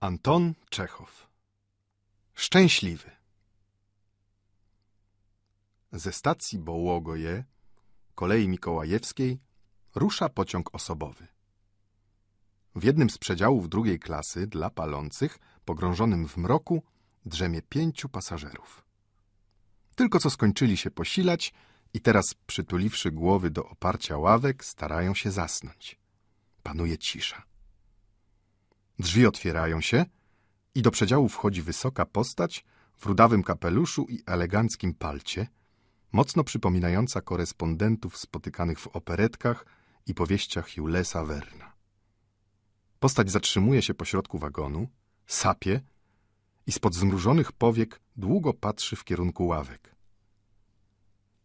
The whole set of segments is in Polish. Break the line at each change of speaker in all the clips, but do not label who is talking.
Anton Czechow Szczęśliwy Ze stacji Bołogoje, kolei mikołajewskiej, rusza pociąg osobowy. W jednym z przedziałów drugiej klasy dla palących, pogrążonym w mroku, drzemie pięciu pasażerów. Tylko co skończyli się posilać i teraz, przytuliwszy głowy do oparcia ławek, starają się zasnąć. Panuje cisza. Drzwi otwierają się i do przedziału wchodzi wysoka postać w rudawym kapeluszu i eleganckim palcie, mocno przypominająca korespondentów spotykanych w operetkach i powieściach Julesa Werna. Postać zatrzymuje się pośrodku wagonu, sapie i spod zmrużonych powiek długo patrzy w kierunku ławek.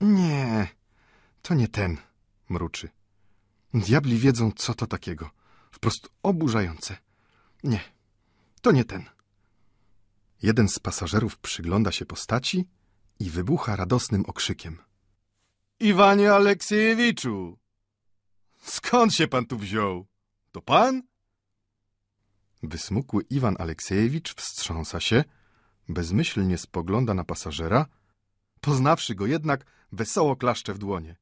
Nie, to nie ten, mruczy. Diabli wiedzą, co to takiego. Wprost oburzające. Nie, to nie ten. Jeden z pasażerów przygląda się postaci i wybucha radosnym okrzykiem. Iwanie Aleksiejewiczu! Skąd się pan tu wziął? To pan? Wysmukły Iwan Aleksiejewicz wstrząsa się, bezmyślnie spogląda na pasażera, poznawszy go jednak, wesoło klaszcze w dłonie.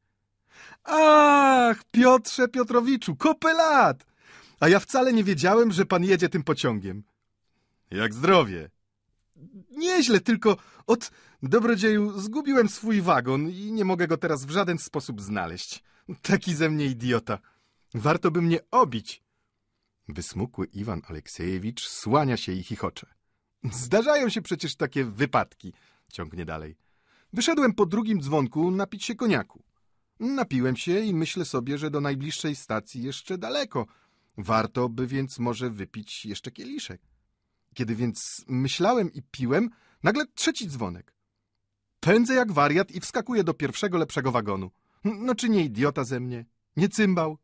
Ach, Piotrze Piotrowiczu, kopelat! A ja wcale nie wiedziałem, że pan jedzie tym pociągiem. Jak zdrowie. Nieźle, tylko od dobrodzieju zgubiłem swój wagon i nie mogę go teraz w żaden sposób znaleźć. Taki ze mnie idiota. Warto by mnie obić. Wysmukły Iwan Aleksejewicz słania się i chichocze. Zdarzają się przecież takie wypadki, ciągnie dalej. Wyszedłem po drugim dzwonku napić się koniaku. Napiłem się i myślę sobie, że do najbliższej stacji jeszcze daleko – Warto by więc może wypić jeszcze kieliszek. Kiedy więc myślałem i piłem, nagle trzeci dzwonek. Pędzę jak wariat i wskakuję do pierwszego lepszego wagonu. No czy nie idiota ze mnie? Nie cymbał?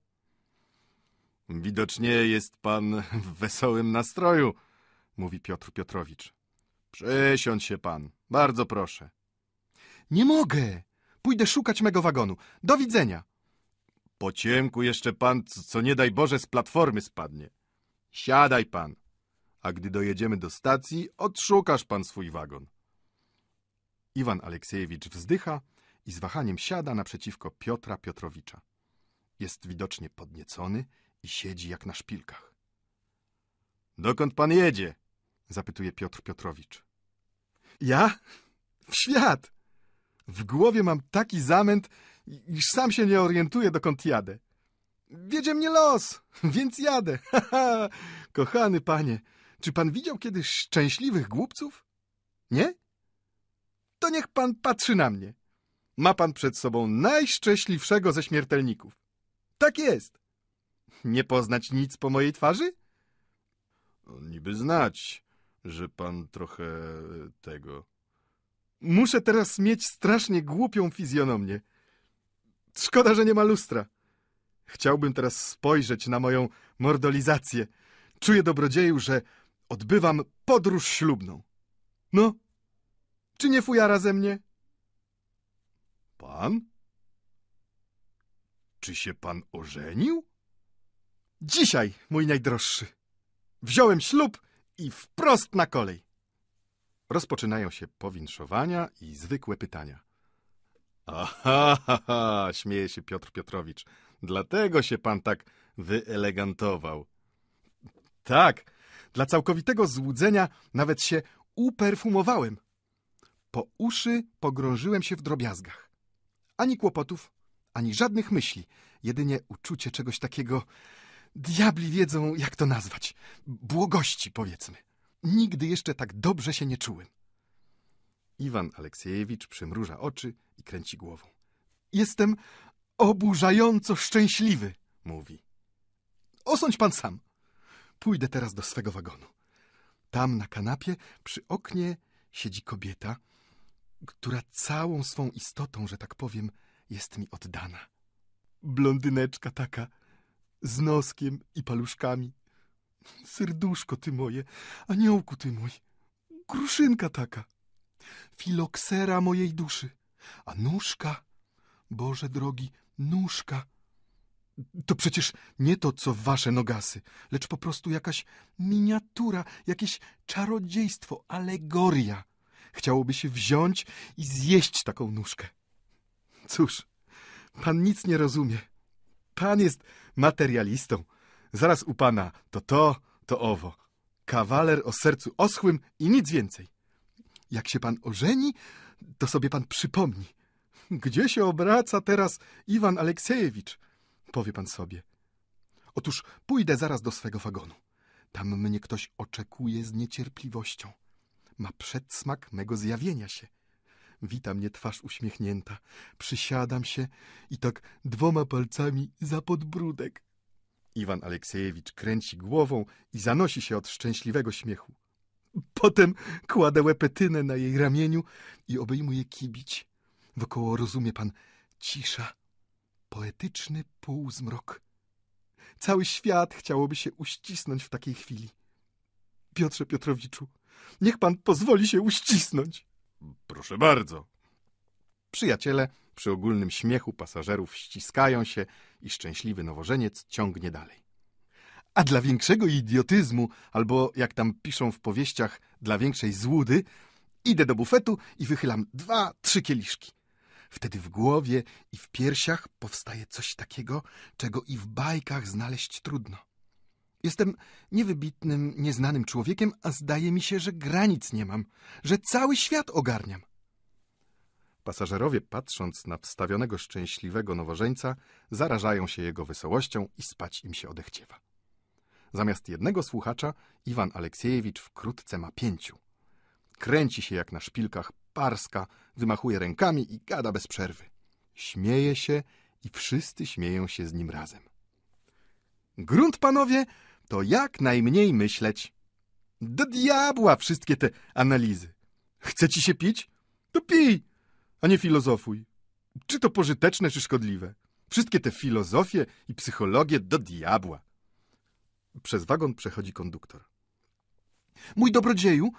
Widocznie jest pan w wesołym nastroju, mówi Piotr Piotrowicz. Przysiądź się pan, bardzo proszę. Nie mogę. Pójdę szukać mego wagonu. Do widzenia. Po ciemku jeszcze pan, co nie daj Boże, z platformy spadnie. Siadaj pan, a gdy dojedziemy do stacji, odszukasz pan swój wagon. Iwan Aleksiejewicz wzdycha i z wahaniem siada naprzeciwko Piotra Piotrowicza. Jest widocznie podniecony i siedzi jak na szpilkach. Dokąd pan jedzie? zapytuje Piotr Piotrowicz. Ja? W świat! W głowie mam taki zamęt, iż sam się nie orientuję, dokąd jadę. Wiedzie mnie los, więc jadę. Ha, ha. Kochany panie, czy pan widział kiedyś szczęśliwych głupców? Nie? To niech pan patrzy na mnie. Ma pan przed sobą najszczęśliwszego ze śmiertelników. Tak jest. Nie poznać nic po mojej twarzy? No, niby znać, że pan trochę e, tego... Muszę teraz mieć strasznie głupią fizjonomię. Szkoda, że nie ma lustra. Chciałbym teraz spojrzeć na moją mordolizację. Czuję dobrodzieju, że odbywam podróż ślubną. No, czy nie fujara ze mnie? Pan? Czy się pan ożenił? Dzisiaj, mój najdroższy. Wziąłem ślub i wprost na kolej. Rozpoczynają się powinszowania i zwykłe pytania. Aha, ha, ha, śmieje się Piotr Piotrowicz. Dlatego się pan tak wyelegantował. Tak, dla całkowitego złudzenia nawet się uperfumowałem. Po uszy pogrążyłem się w drobiazgach. Ani kłopotów, ani żadnych myśli, jedynie uczucie czegoś takiego... Diabli wiedzą, jak to nazwać. Błogości, powiedzmy. Nigdy jeszcze tak dobrze się nie czułem. Iwan Aleksiejewicz przymruża oczy i kręci głową. Jestem oburzająco szczęśliwy, mówi. Osądź pan sam. Pójdę teraz do swego wagonu. Tam na kanapie przy oknie siedzi kobieta, która całą swą istotą, że tak powiem, jest mi oddana. Blondyneczka taka, z noskiem i paluszkami. Serduszko ty moje, aniołku ty mój, kruszynka taka filoksera mojej duszy. A nóżka, Boże drogi, nóżka. To przecież nie to, co wasze nogasy, lecz po prostu jakaś miniatura, jakieś czarodziejstwo, alegoria. Chciałoby się wziąć i zjeść taką nóżkę. Cóż, pan nic nie rozumie. Pan jest materialistą. Zaraz u pana to to, to owo. Kawaler o sercu oschłym i nic więcej. Jak się pan ożeni, to sobie pan przypomni. Gdzie się obraca teraz Iwan Aleksejewicz? Powie pan sobie. Otóż pójdę zaraz do swego wagonu. Tam mnie ktoś oczekuje z niecierpliwością. Ma przedsmak mego zjawienia się. Wita mnie twarz uśmiechnięta. Przysiadam się i tak dwoma palcami za podbródek. Iwan Aleksejewicz kręci głową i zanosi się od szczęśliwego śmiechu. Potem kładę łepetynę na jej ramieniu i obejmuję kibić. Wokoło rozumie pan cisza, poetyczny półzmrok. Cały świat chciałoby się uścisnąć w takiej chwili. Piotrze Piotrowiczu, niech pan pozwoli się uścisnąć. Proszę bardzo. Przyjaciele przy ogólnym śmiechu pasażerów ściskają się i szczęśliwy nowożeniec ciągnie dalej. A dla większego idiotyzmu, albo jak tam piszą w powieściach, dla większej złudy, idę do bufetu i wychylam dwa, trzy kieliszki. Wtedy w głowie i w piersiach powstaje coś takiego, czego i w bajkach znaleźć trudno. Jestem niewybitnym, nieznanym człowiekiem, a zdaje mi się, że granic nie mam, że cały świat ogarniam. Pasażerowie, patrząc na wstawionego szczęśliwego nowożeńca, zarażają się jego wesołością i spać im się odechciewa. Zamiast jednego słuchacza, Iwan Aleksiejewicz wkrótce ma pięciu. Kręci się jak na szpilkach, parska, wymachuje rękami i gada bez przerwy. Śmieje się i wszyscy śmieją się z nim razem. Grunt, panowie, to jak najmniej myśleć. Do diabła wszystkie te analizy. Chce ci się pić? To pij, a nie filozofuj. Czy to pożyteczne, czy szkodliwe? Wszystkie te filozofie i psychologie do diabła. Przez wagon przechodzi konduktor. Mój dobrodzieju,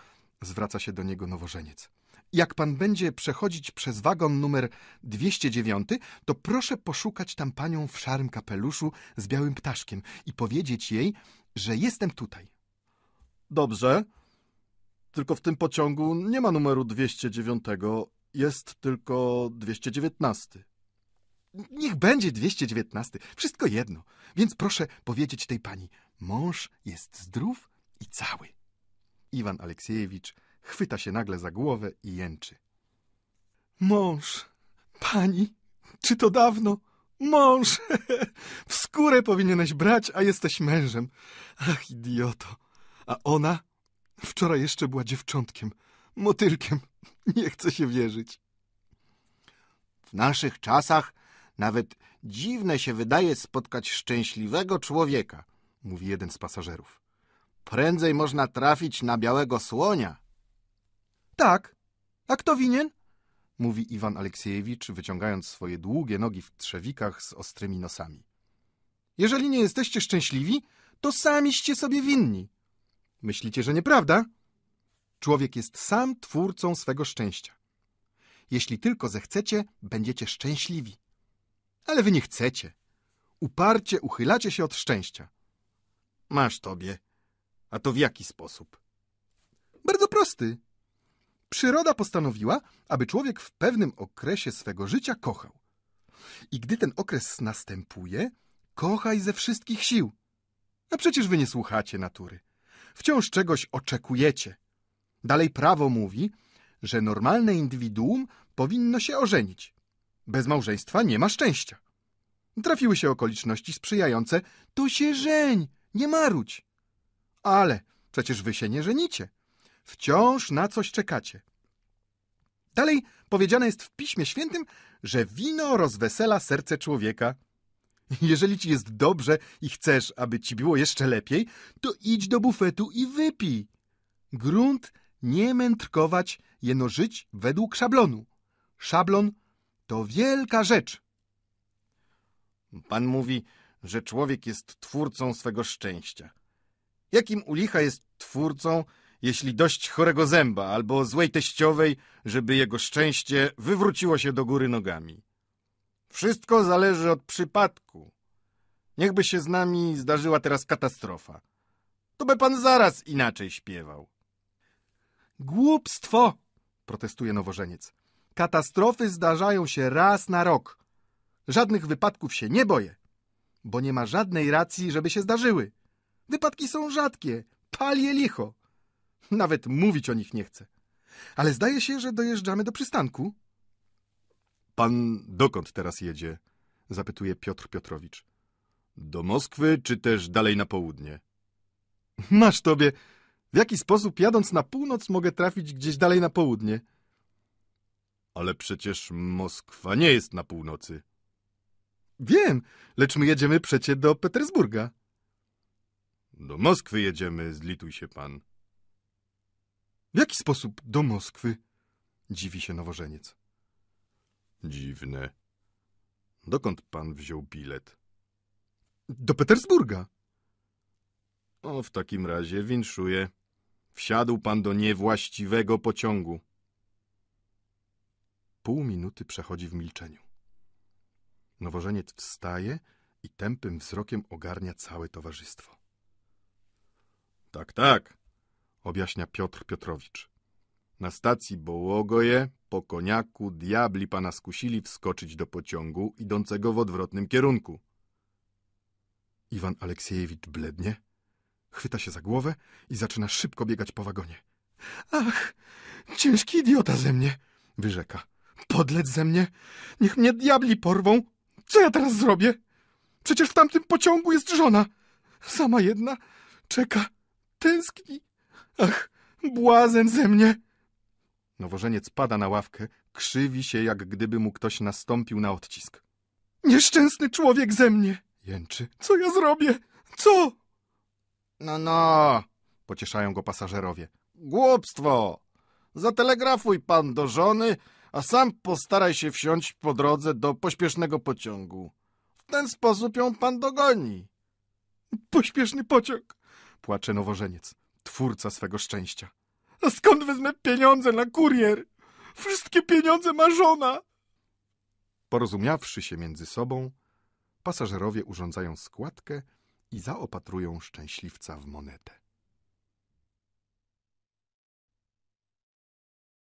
zwraca się do niego nowożeniec. Jak pan będzie przechodzić przez wagon numer 209, to proszę poszukać tam panią w szarym kapeluszu z białym ptaszkiem i powiedzieć jej, że jestem tutaj. Dobrze, tylko w tym pociągu nie ma numeru 209, jest tylko 219. Niech będzie 219, wszystko jedno. Więc proszę powiedzieć tej pani, mąż jest zdrów i cały. Iwan Aleksiejewicz chwyta się nagle za głowę i jęczy. Mąż, pani, czy to dawno? Mąż, w skórę powinieneś brać, a jesteś mężem. Ach, idioto. A ona wczoraj jeszcze była dziewczątkiem, motylkiem. Nie chce się wierzyć. W naszych czasach nawet dziwne się wydaje spotkać szczęśliwego człowieka, mówi jeden z pasażerów. Prędzej można trafić na białego słonia. Tak, a kto winien? Mówi Iwan Aleksiejewicz, wyciągając swoje długie nogi w trzewikach z ostrymi nosami. Jeżeli nie jesteście szczęśliwi, to samiście sobie winni. Myślicie, że nieprawda? Człowiek jest sam twórcą swego szczęścia. Jeśli tylko zechcecie, będziecie szczęśliwi ale wy nie chcecie. Uparcie uchylacie się od szczęścia. Masz tobie. A to w jaki sposób? Bardzo prosty. Przyroda postanowiła, aby człowiek w pewnym okresie swego życia kochał. I gdy ten okres następuje, kochaj ze wszystkich sił. A przecież wy nie słuchacie natury. Wciąż czegoś oczekujecie. Dalej prawo mówi, że normalne indywiduum powinno się ożenić. Bez małżeństwa nie ma szczęścia. Trafiły się okoliczności sprzyjające, to się żeń, nie marudź. Ale przecież wy się nie żenicie. Wciąż na coś czekacie. Dalej powiedziane jest w Piśmie Świętym, że wino rozwesela serce człowieka. Jeżeli ci jest dobrze i chcesz, aby ci było jeszcze lepiej, to idź do bufetu i wypij. Grunt nie mędrkować, jeno żyć według szablonu. Szablon to wielka rzecz. Pan mówi, że człowiek jest twórcą swego szczęścia. Jakim u licha jest twórcą, jeśli dość chorego zęba albo złej teściowej, żeby jego szczęście wywróciło się do góry nogami? Wszystko zależy od przypadku. Niechby się z nami zdarzyła teraz katastrofa. To by pan zaraz inaczej śpiewał. Głupstwo! protestuje nowożeniec. Katastrofy zdarzają się raz na rok. Żadnych wypadków się nie boję, bo nie ma żadnej racji, żeby się zdarzyły. Wypadki są rzadkie, palie licho. Nawet mówić o nich nie chcę. Ale zdaje się, że dojeżdżamy do przystanku. Pan dokąd teraz jedzie? Zapytuje Piotr Piotrowicz. Do Moskwy, czy też dalej na południe? Masz tobie. W jaki sposób jadąc na północ mogę trafić gdzieś dalej na południe? Ale przecież Moskwa nie jest na północy. Wiem, lecz my jedziemy przecie do Petersburga. Do Moskwy jedziemy, zlituj się pan. W jaki sposób do Moskwy? Dziwi się nowożeniec. Dziwne. Dokąd pan wziął bilet? Do Petersburga. O, w takim razie winszuję. Wsiadł pan do niewłaściwego pociągu pół minuty przechodzi w milczeniu. Nowożeniec wstaje i tępym wzrokiem ogarnia całe towarzystwo. Tak, tak, objaśnia Piotr Piotrowicz. Na stacji Bołogoje po koniaku diabli pana skusili wskoczyć do pociągu idącego w odwrotnym kierunku. Iwan Aleksiejewicz blednie, chwyta się za głowę i zaczyna szybko biegać po wagonie. Ach, ciężki idiota ze mnie, wyrzeka. Podlec ze mnie? Niech mnie diabli porwą! Co ja teraz zrobię? Przecież w tamtym pociągu jest żona! Sama jedna czeka, tęskni. Ach, błazen ze mnie! Nowożeniec pada na ławkę, krzywi się, jak gdyby mu ktoś nastąpił na odcisk. Nieszczęsny człowiek ze mnie! Jęczy. Co ja zrobię? Co? No, no, pocieszają go pasażerowie. Głupstwo! Zatelegrafuj pan do żony, a sam postaraj się wsiąść po drodze do pośpiesznego pociągu. W ten sposób ją pan dogoni. Pośpieszny pociąg, płacze nowożeniec, twórca swego szczęścia. A skąd wezmę pieniądze na kurier? Wszystkie pieniądze ma żona. Porozumiawszy się między sobą, pasażerowie urządzają składkę i zaopatrują szczęśliwca w monetę.